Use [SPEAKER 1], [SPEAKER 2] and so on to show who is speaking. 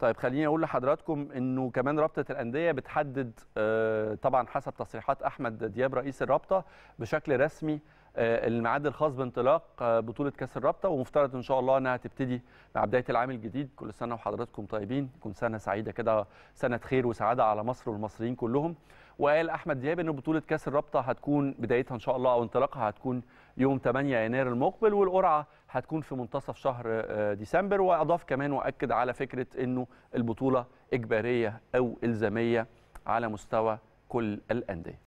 [SPEAKER 1] طيب خليني اقول لحضراتكم انه كمان رابطه الانديه بتحدد آه، طبعا حسب تصريحات احمد دياب رئيس الرابطه بشكل رسمي آه، الميعاد الخاص بانطلاق آه، بطوله كاس الرابطه ومفترض ان شاء الله انها تبتدي مع بدايه العام الجديد كل سنه وحضراتكم طيبين تكون سنه سعيده كده سنه خير وسعاده على مصر والمصريين كلهم وقال احمد دياب ان بطوله كاس الرابطه هتكون بدايتها ان شاء الله او انطلاقها هتكون يوم 8 يناير المقبل والقرعه هتكون في منتصف شهر آه، ديسمبر واضاف كمان واكد على فكره انه البطوله اجباريه او الزاميه على مستوى كل الانديه